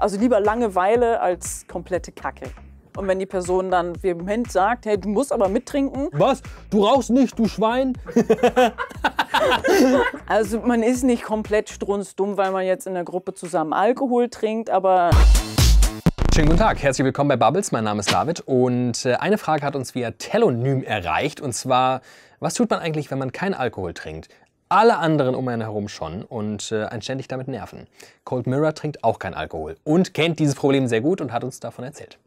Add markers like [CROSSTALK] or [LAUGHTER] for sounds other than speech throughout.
Also lieber Langeweile als komplette Kacke. Und wenn die Person dann vehement sagt, hey, du musst aber mittrinken. Was? Du rauchst nicht, du Schwein? [LAUGHS] also man ist nicht komplett strunzdumm, weil man jetzt in der Gruppe zusammen Alkohol trinkt, aber... Schönen guten Tag, herzlich willkommen bei Bubbles. Mein Name ist David und äh, eine Frage hat uns via Telonym erreicht und zwar, was tut man eigentlich, wenn man keinen Alkohol trinkt? alle anderen um einen herum schon und äh, einen ständig damit nerven. Cold Mirror trinkt auch keinen Alkohol und kennt dieses Problem sehr gut und hat uns davon erzählt.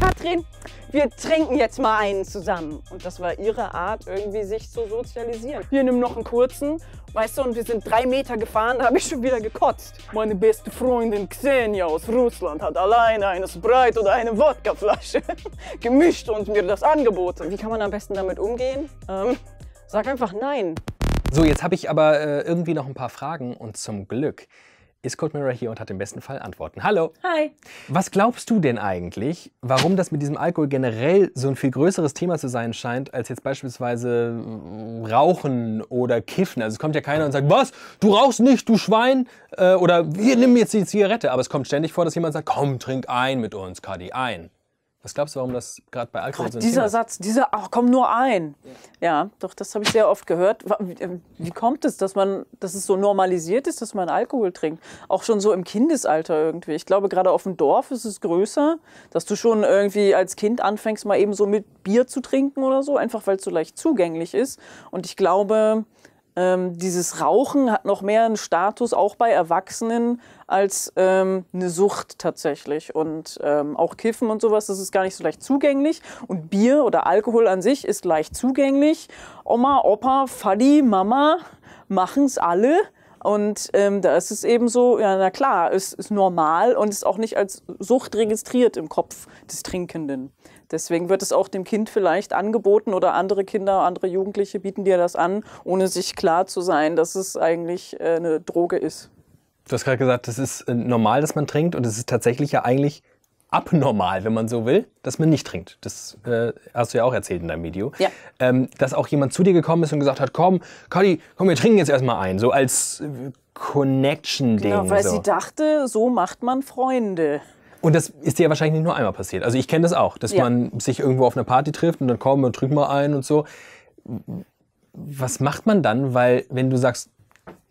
Katrin, wir trinken jetzt mal einen zusammen. Und das war ihre Art, irgendwie sich zu sozialisieren. Hier nimm noch einen kurzen, weißt du, und wir sind drei Meter gefahren, [LAUGHS] da habe ich schon wieder gekotzt. Meine beste Freundin Xenia aus Russland hat alleine eine Sprite oder eine Wodkaflasche [LAUGHS] gemischt und mir das angeboten. Wie kann man am besten damit umgehen? Ähm, sag einfach nein. So, jetzt habe ich aber äh, irgendwie noch ein paar Fragen und zum Glück ist Cold Mirror hier und hat im besten Fall Antworten. Hallo. Hi. Was glaubst du denn eigentlich, warum das mit diesem Alkohol generell so ein viel größeres Thema zu sein scheint, als jetzt beispielsweise äh, Rauchen oder Kiffen? Also es kommt ja keiner und sagt, was, du rauchst nicht, du Schwein, äh, oder wir nehmen jetzt die Zigarette. Aber es kommt ständig vor, dass jemand sagt, komm, trink ein mit uns, Kadi, ein. Was glaubst du, warum das gerade bei Alkohol so Dieser Satz, dieser, ach komm, nur ein. Ja, ja doch, das habe ich sehr oft gehört. Äh, wie kommt es, dass man, dass es so normalisiert ist, dass man Alkohol trinkt? Auch schon so im Kindesalter irgendwie. Ich glaube, gerade auf dem Dorf ist es größer, dass du schon irgendwie als Kind anfängst, mal eben so mit Bier zu trinken oder so, einfach weil es so leicht zugänglich ist. Und ich glaube, ähm, dieses Rauchen hat noch mehr einen Status, auch bei Erwachsenen, als ähm, eine Sucht tatsächlich. Und ähm, auch Kiffen und sowas, das ist gar nicht so leicht zugänglich. Und Bier oder Alkohol an sich ist leicht zugänglich. Oma, Opa, Faddy, Mama machen's alle. Und ähm, da ist es eben so, ja, na klar, es ist normal und ist auch nicht als Sucht registriert im Kopf des Trinkenden. Deswegen wird es auch dem Kind vielleicht angeboten oder andere Kinder, andere Jugendliche bieten dir das an, ohne sich klar zu sein, dass es eigentlich äh, eine Droge ist. Du hast gerade gesagt, es ist äh, normal, dass man trinkt und es ist tatsächlich ja eigentlich abnormal, wenn man so will, dass man nicht trinkt. Das äh, hast du ja auch erzählt in deinem Video. Ja. Ähm, dass auch jemand zu dir gekommen ist und gesagt hat, komm, Kadi, komm, wir trinken jetzt erstmal ein. So als äh, Connection-Ding. Genau, weil so. sie dachte, so macht man Freunde. Und das ist dir ja wahrscheinlich nicht nur einmal passiert. Also ich kenne das auch, dass ja. man sich irgendwo auf einer Party trifft und dann kommen und trinken mal ein und so. Was macht man dann? Weil wenn du sagst,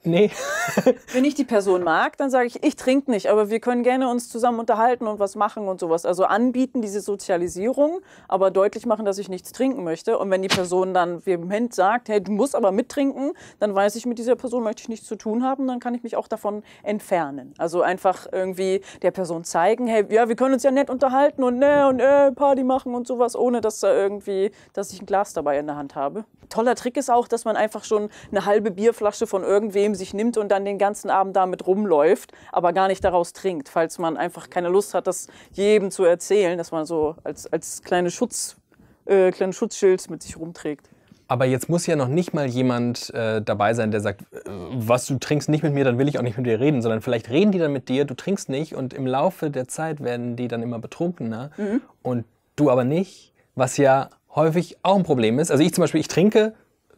Nee. [LAUGHS] Wenn ich die Person mag, dann sage ich, ich trinke nicht, aber wir können gerne uns zusammen unterhalten und was machen und sowas. Also anbieten diese Sozialisierung, aber deutlich machen, dass ich nichts trinken möchte. Und wenn die Person dann vehement sagt, hey, du musst aber mittrinken, dann weiß ich, mit dieser Person möchte ich nichts zu tun haben, dann kann ich mich auch davon entfernen. Also einfach irgendwie der Person zeigen, hey, ja, wir können uns ja nett unterhalten und ne und äh, Party machen und sowas, ohne dass da irgendwie, dass ich ein Glas dabei in der Hand habe. Toller Trick ist auch, dass man einfach schon eine halbe Bierflasche von irgendwem Problem sich nimmt und dann den ganzen Abend damit rumläuft, aber gar nicht daraus trinkt, falls man einfach keine Lust hat, das jedem zu erzählen, dass man so als, als kleine Schutz, äh, kleinen Schutzschild mit sich rumträgt. Aber jetzt muss ja noch nicht mal jemand äh, dabei sein, der sagt, äh, was du trinkst nicht mit mir, dann will ich auch nicht mit dir reden, sondern vielleicht reden die dann mit dir, du trinkst nicht und im Laufe der Zeit werden die dann immer betrunkener mhm. und du aber nicht, was ja häufig auch ein Problem ist. Also ich zum Beispiel, ich trinke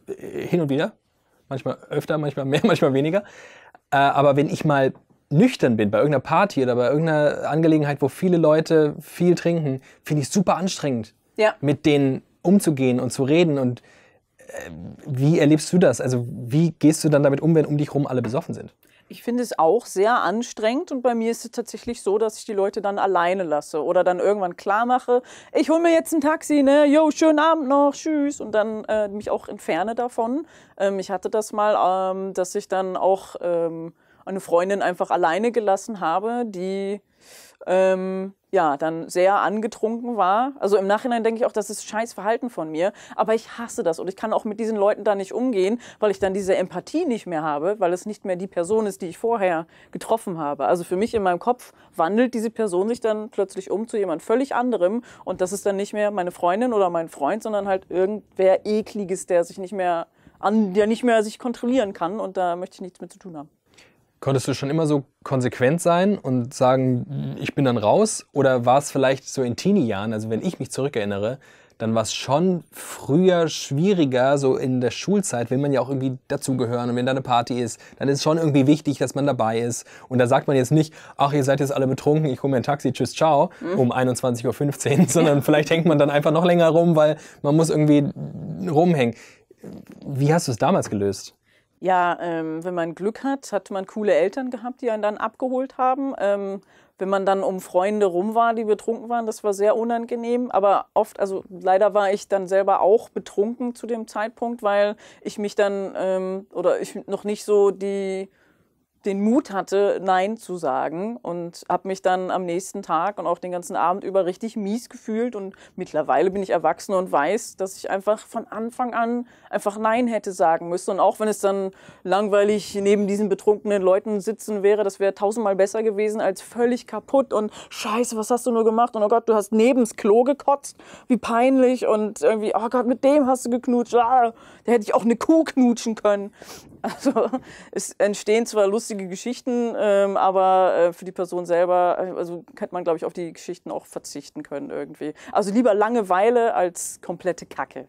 äh, hin und wieder, manchmal öfter, manchmal mehr, [LAUGHS] manchmal weniger. Äh, aber wenn ich mal nüchtern bin, bei irgendeiner Party oder bei irgendeiner Angelegenheit, wo viele Leute viel trinken, finde ich super anstrengend, ja. mit denen umzugehen und zu reden. Und äh, wie erlebst du das? Also wie gehst du dann damit um, wenn um dich herum alle besoffen sind? Ich finde es auch sehr anstrengend und bei mir ist es tatsächlich so, dass ich die Leute dann alleine lasse oder dann irgendwann klar mache, ich hole mir jetzt ein Taxi, ne, Jo, schönen Abend noch, tschüss und dann äh, mich auch entferne davon. Ähm, ich hatte das mal, ähm, dass ich dann auch ähm, eine Freundin einfach alleine gelassen habe, die ähm, ja, dann sehr angetrunken war. Also im Nachhinein denke ich auch, das ist scheiß Verhalten von mir. Aber ich hasse das und ich kann auch mit diesen Leuten da nicht umgehen, weil ich dann diese Empathie nicht mehr habe, weil es nicht mehr die Person ist, die ich vorher getroffen habe. Also für mich in meinem Kopf wandelt diese Person sich dann plötzlich um zu jemand völlig anderem und das ist dann nicht mehr meine Freundin oder mein Freund, sondern halt irgendwer ekliges, der sich nicht mehr an, der nicht mehr sich kontrollieren kann und da möchte ich nichts mit zu tun haben. Konntest du schon immer so konsequent sein und sagen, ich bin dann raus? Oder war es vielleicht so in Teenie-Jahren, also wenn ich mich zurückerinnere, dann war es schon früher schwieriger, so in der Schulzeit wenn man ja auch irgendwie dazugehören und wenn da eine Party ist, dann ist es schon irgendwie wichtig, dass man dabei ist. Und da sagt man jetzt nicht, ach, ihr seid jetzt alle betrunken, ich hole mir ein Taxi, tschüss, ciao, mhm. um 21.15 Uhr, [LAUGHS] sondern vielleicht hängt man dann einfach noch länger rum, weil man muss irgendwie rumhängen. Wie hast du es damals gelöst? Ja, ähm, wenn man Glück hat, hat man coole Eltern gehabt, die einen dann abgeholt haben. Ähm, wenn man dann um Freunde rum war, die betrunken waren, das war sehr unangenehm. Aber oft, also leider war ich dann selber auch betrunken zu dem Zeitpunkt, weil ich mich dann ähm, oder ich noch nicht so die den Mut hatte, Nein zu sagen und habe mich dann am nächsten Tag und auch den ganzen Abend über richtig mies gefühlt und mittlerweile bin ich erwachsen und weiß, dass ich einfach von Anfang an einfach Nein hätte sagen müssen und auch wenn es dann langweilig neben diesen betrunkenen Leuten sitzen wäre, das wäre tausendmal besser gewesen als völlig kaputt und scheiße, was hast du nur gemacht und oh Gott, du hast nebens Klo gekotzt, wie peinlich und irgendwie, oh Gott, mit dem hast du geknutscht, ah, da hätte ich auch eine Kuh knutschen können also es entstehen zwar lustige Geschichten, ähm, aber äh, für die Person selber, also hätte man, glaube ich, auf die Geschichten auch verzichten können irgendwie. Also lieber Langeweile als komplette Kacke.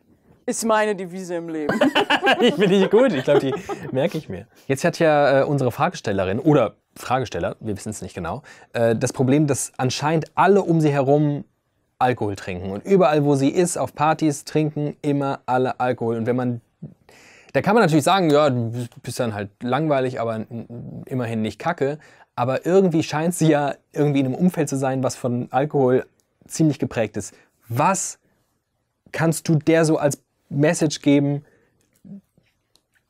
Ist meine Devise im Leben. [LAUGHS] [LAUGHS] ich finde die gut. Ich glaube, die merke ich mir. Jetzt hat ja äh, unsere Fragestellerin oder Fragesteller, wir wissen es nicht genau, äh, das Problem, dass anscheinend alle um sie herum Alkohol trinken. Und überall, wo sie ist, auf Partys, trinken immer alle Alkohol. Und wenn man da kann man natürlich sagen, ja, du bist dann halt langweilig, aber immerhin nicht kacke. Aber irgendwie scheint sie ja irgendwie in einem Umfeld zu sein, was von Alkohol ziemlich geprägt ist. Was kannst du der so als Message geben,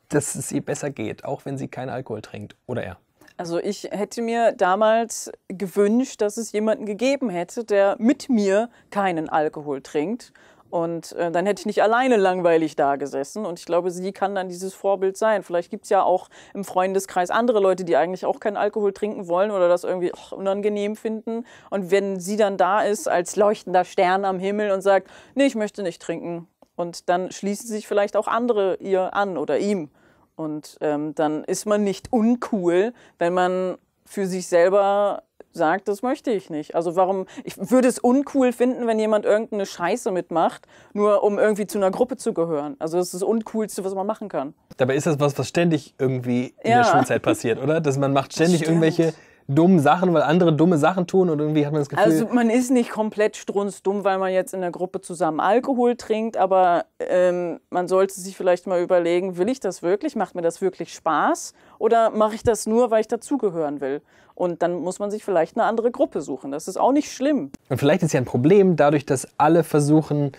dass es ihr besser geht, auch wenn sie keinen Alkohol trinkt oder er? Also ich hätte mir damals gewünscht, dass es jemanden gegeben hätte, der mit mir keinen Alkohol trinkt und äh, dann hätte ich nicht alleine langweilig da gesessen. Und ich glaube, sie kann dann dieses Vorbild sein. Vielleicht gibt es ja auch im Freundeskreis andere Leute, die eigentlich auch keinen Alkohol trinken wollen oder das irgendwie ach, unangenehm finden. Und wenn sie dann da ist als leuchtender Stern am Himmel und sagt, nee, ich möchte nicht trinken. Und dann schließen sich vielleicht auch andere ihr an oder ihm. Und ähm, dann ist man nicht uncool, wenn man für sich selber sagt, das möchte ich nicht. Also warum, ich würde es uncool finden, wenn jemand irgendeine Scheiße mitmacht, nur um irgendwie zu einer Gruppe zu gehören. Also das ist das Uncoolste, was man machen kann. Dabei ist das was, was ständig irgendwie in ja. der Schulzeit passiert, oder? Dass man macht ständig Stimmt. irgendwelche dummen Sachen, weil andere dumme Sachen tun und irgendwie hat man das Gefühl. Also man ist nicht komplett strunzdumm, weil man jetzt in der Gruppe zusammen Alkohol trinkt, aber ähm, man sollte sich vielleicht mal überlegen, will ich das wirklich? Macht mir das wirklich Spaß? Oder mache ich das nur, weil ich dazugehören will? Und dann muss man sich vielleicht eine andere Gruppe suchen. Das ist auch nicht schlimm. Und vielleicht ist ja ein Problem dadurch, dass alle versuchen,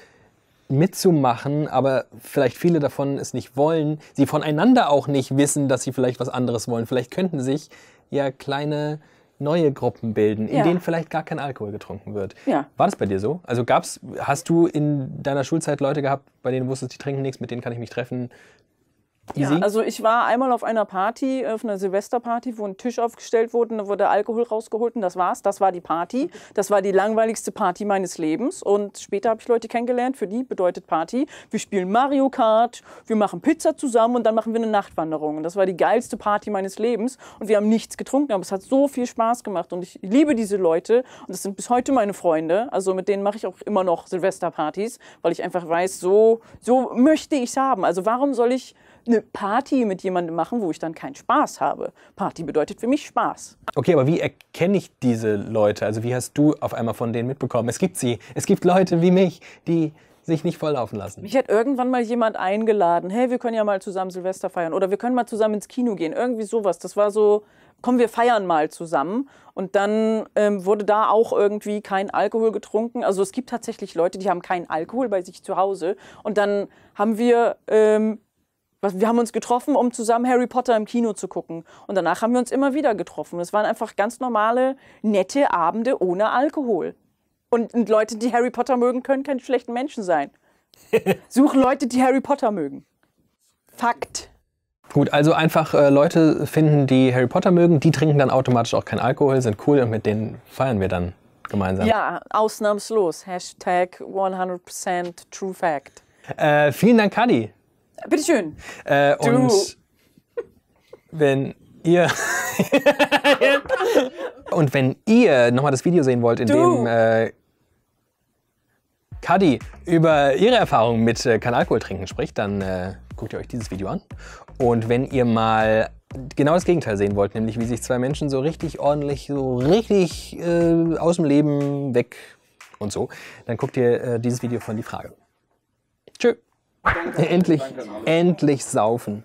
mitzumachen, aber vielleicht viele davon es nicht wollen, sie voneinander auch nicht wissen, dass sie vielleicht was anderes wollen. Vielleicht könnten sich ja kleine neue Gruppen bilden, in ja. denen vielleicht gar kein Alkohol getrunken wird. Ja. War das bei dir so? Also gab's, hast du in deiner Schulzeit Leute gehabt, bei denen du wusstest, die trinken nichts, mit denen kann ich mich treffen, ja, also ich war einmal auf einer Party, auf einer Silvesterparty, wo ein Tisch aufgestellt wurde, da wurde Alkohol rausgeholt und das war's. Das war die Party. Das war die langweiligste Party meines Lebens. Und später habe ich Leute kennengelernt, für die bedeutet Party. Wir spielen Mario Kart, wir machen Pizza zusammen und dann machen wir eine Nachtwanderung. Und das war die geilste Party meines Lebens. Und wir haben nichts getrunken, aber es hat so viel Spaß gemacht. Und ich liebe diese Leute. Und das sind bis heute meine Freunde. Also mit denen mache ich auch immer noch Silvesterpartys, weil ich einfach weiß, so, so möchte ich es haben. Also warum soll ich eine Party mit jemandem machen, wo ich dann keinen Spaß habe. Party bedeutet für mich Spaß. Okay, aber wie erkenne ich diese Leute? Also wie hast du auf einmal von denen mitbekommen? Es gibt sie. Es gibt Leute wie mich, die sich nicht volllaufen lassen. Mich hat irgendwann mal jemand eingeladen, hey, wir können ja mal zusammen Silvester feiern oder wir können mal zusammen ins Kino gehen, irgendwie sowas. Das war so, komm, wir feiern mal zusammen. Und dann ähm, wurde da auch irgendwie kein Alkohol getrunken. Also es gibt tatsächlich Leute, die haben keinen Alkohol bei sich zu Hause. Und dann haben wir ähm, wir haben uns getroffen, um zusammen Harry Potter im Kino zu gucken. Und danach haben wir uns immer wieder getroffen. Es waren einfach ganz normale, nette Abende ohne Alkohol. Und, und Leute, die Harry Potter mögen, können keine schlechten Menschen sein. [LAUGHS] Such Leute, die Harry Potter mögen. Fakt. Gut, also einfach äh, Leute finden, die Harry Potter mögen, die trinken dann automatisch auch kein Alkohol, sind cool und mit denen feiern wir dann gemeinsam. Ja, ausnahmslos. Hashtag 100% True Fact. Äh, vielen Dank, Kadi. Bitteschön. Äh, und wenn ihr. und wenn ihr nochmal das Video sehen wollt, in du. dem. Äh, Kadi über ihre Erfahrungen mit äh, Kanalkohl trinken spricht, dann äh, guckt ihr euch dieses Video an. Und wenn ihr mal genau das Gegenteil sehen wollt, nämlich wie sich zwei Menschen so richtig ordentlich, so richtig äh, aus dem Leben weg und so, dann guckt ihr äh, dieses Video von Die Frage. Tschüss. Danke. endlich, danke endlich saufen.